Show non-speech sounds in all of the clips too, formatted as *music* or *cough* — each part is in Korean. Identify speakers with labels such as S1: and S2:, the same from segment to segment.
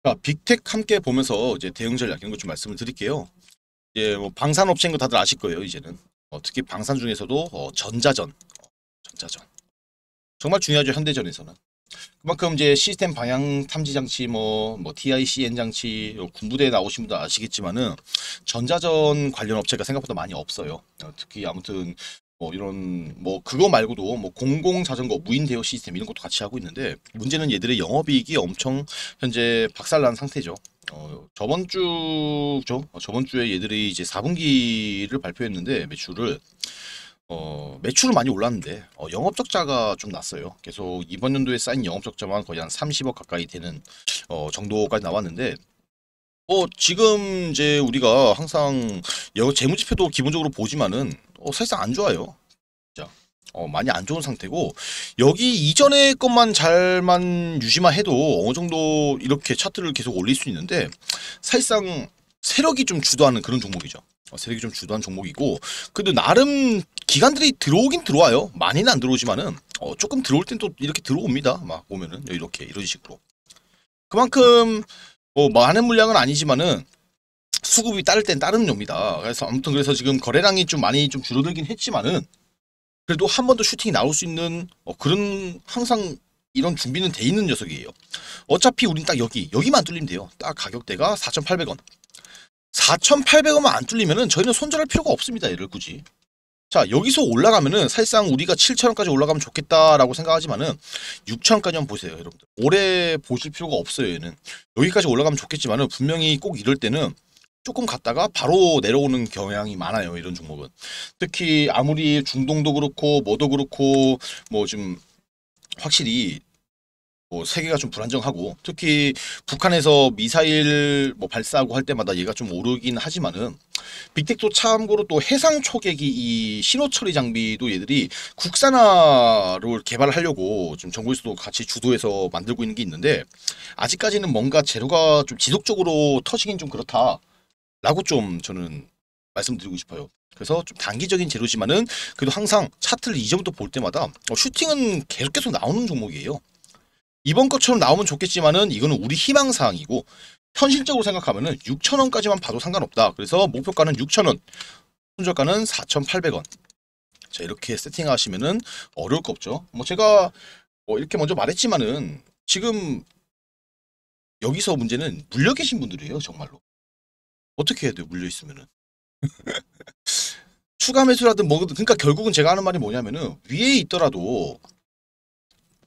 S1: 자, 그러니까 빅텍 함께 보면서 이제 대응 전략 이런 것 좀 말씀을 드릴게요. 이제 뭐 방산 업체인 거 다들 아실 거예요, 이제는. 어, 특히 방산 중에서도 어, 전자전. 어, 전자전. 정말 중요하죠, 현대전에서는. 그만큼 이제 시스템 방향 탐지 장치 뭐, 뭐 TICN 장치 군부대에 나오신 분들 아시겠지만은 전자전 관련 업체가 생각보다 많이 없어요. 어, 특히 아무튼 뭐 이런 뭐 그거 말고도 뭐 공공 자전거 무인 대여 시스템 이런 것도 같이 하고 있는데 문제는 얘들의 영업이익이 엄청 현재 박살난 상태죠. 어, 저번 주죠. 어, 저번 주에 얘들이 이제 4분기를 발표했는데 매출을 어, 매출은 많이 올랐는데 어, 영업적자가 좀 났어요. 계속 이번 연도에 쌓인 영업적자만 거의 한 30억 가까이 되는 어, 정도까지 나왔는데 어, 지금 이제 우리가 항상 재무지표도 기본적으로 보지만은 어, 사실상 안 좋아요. 어, 많이 안 좋은 상태고 여기 이전의 것만 잘만 유지만 해도 어느 정도 이렇게 차트를 계속 올릴 수 있는데 사실상 세력이 좀 주도하는 그런 종목이죠. 어, 세력이 좀 주도한 종목이고 그래도 나름 기관들이 들어오긴 들어와요. 많이는 안 들어오지만은 어, 조금 들어올 땐 또 이렇게 들어옵니다. 막 보면은 이렇게 이런 식으로 그만큼 뭐 많은 물량은 아니지만은 수급이 따를 땐 따르는 겁니다. 그래서 아무튼 그래서 지금 거래량이 좀 많이 좀 줄어들긴 했지만은 그래도 한 번 더 슈팅이 나올 수 있는 어, 그런 항상 이런 준비는 돼 있는 녀석이에요. 어차피 우린 딱 여기 여기만 뚫리면 돼요. 딱 가격대가 4,800원. 4,800원만 안뚫리면 저희는 손절할 필요가 없습니다. 얘를 굳이. 자 여기서 올라가면은 사실상 우리가 7,000원까지 올라가면 좋겠다라고 생각하지만은 6 0 0 0원까지 한번 보세요 여러분들 오래 보실 필요가 없어요 얘는 여기까지 올라가면 좋겠지만은 분명히 꼭 이럴 때는 조금 갔다가 바로 내려오는 경향이 많아요. 이런 종목은. 특히 아무리 중동도 그렇고 뭐도 그렇고 뭐 좀 확실히 뭐 세계가 좀 불안정하고 특히 북한에서 미사일 뭐 발사하고 할 때마다 얘가 좀 오르긴 하지만은 빅텍도 참고로 또 해상 초계기 이 신호 처리 장비도 얘들이 국산화를 개발하려고 지금 정부에서도 같이 주도해서 만들고 있는 게 있는데 아직까지는 뭔가 재료가 좀 지속적으로 터지긴 좀 그렇다. 라고 좀 저는 말씀드리고 싶어요. 그래서 좀 단기적인 재료지만은 그래도 항상 차트를 이전부터 볼 때마다 어, 슈팅은 계속 계속 나오는 종목이에요. 이번 것처럼 나오면 좋겠지만은 이거는 우리 희망사항이고 현실적으로 생각하면은 6천원까지만 봐도 상관없다. 그래서 목표가는 6천원 손절가는 4,800원. 자 이렇게 세팅하시면은 어려울 거 없죠. 뭐 제가 뭐 이렇게 먼저 말했지만은 지금 여기서 문제는 물려 계신 분들이에요 정말로. 어떻게 해야 돼요? 물려있으면은. *laughs* 추가 매수라든 뭐든 그러니까 결국은 제가 하는 말이 뭐냐면은 위에 있더라도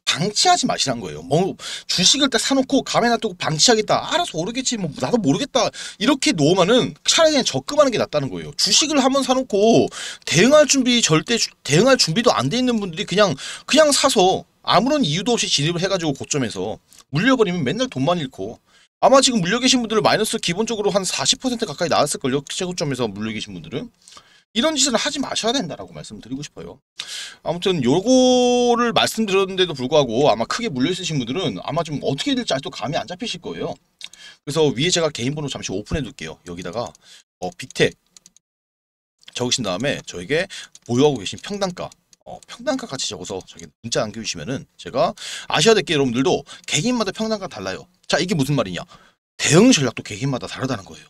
S1: 방치하지 마시란 거예요. 뭐 주식을 딱 사놓고 가면히 놔두고 방치하겠다. 알아서 모르겠지. 뭐 나도 모르겠다. 이렇게 놓으면은 차라리 그냥 적금하는 게 낫다는 거예요. 주식을 한번 사놓고 대응할 준비 절대 대응할 준비도 안 돼 있는 분들이 그냥 그냥 사서 아무런 이유도 없이 진입을 해가지고 고점에서 물려버리면 맨날 돈만 잃고 아마 지금 물려 계신 분들은 마이너스 기본적으로 한 40% 가까이 나왔을걸요. 최고점에서 물려 계신 분들은. 이런 짓은 하지 마셔야 된다라고 말씀드리고 싶어요. 아무튼 요거를 말씀드렸는데도 불구하고 아마 크게 물려있으신 분들은 아마 좀 어떻게 될지 아직도 감이 안 잡히실 거예요. 그래서 위에 제가 개인 번호 잠시 오픈해 둘게요. 여기다가 어, 빅텍 적으신 다음에 저에게 보유하고 계신 평단가 어, 평단가 같이 적어서 저기 문자 남겨주시면은 제가 아셔야 될게 여러분들도 개인마다 평단가 달라요. 자, 이게 무슨 말이냐? 대응 전략도 개인마다 개 다르다는 거예요.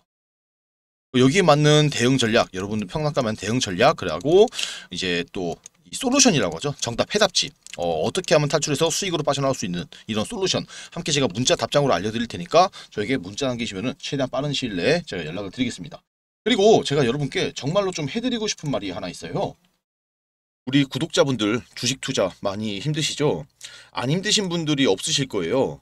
S1: 여기에 맞는 대응 전략, 여러분들 평가하면 대응 전략, 그리고 이제 또 솔루션이라고 하죠. 정답 해답집. 어, 떻게 하면 탈출해서 수익으로 빠져나올 수 있는 이런 솔루션. 함께 제가 문자 답장으로 알려드릴 테니까 저에게 문자 남기시면 최대한 빠른 시일 내에 제가 연락을 드리겠습니다. 그리고 제가 여러분께 정말로 좀 해드리고 싶은 말이 하나 있어요. 우리 구독자분들 주식 투자 많이 힘드시죠? 안 힘드신 분들이 없으실 거예요.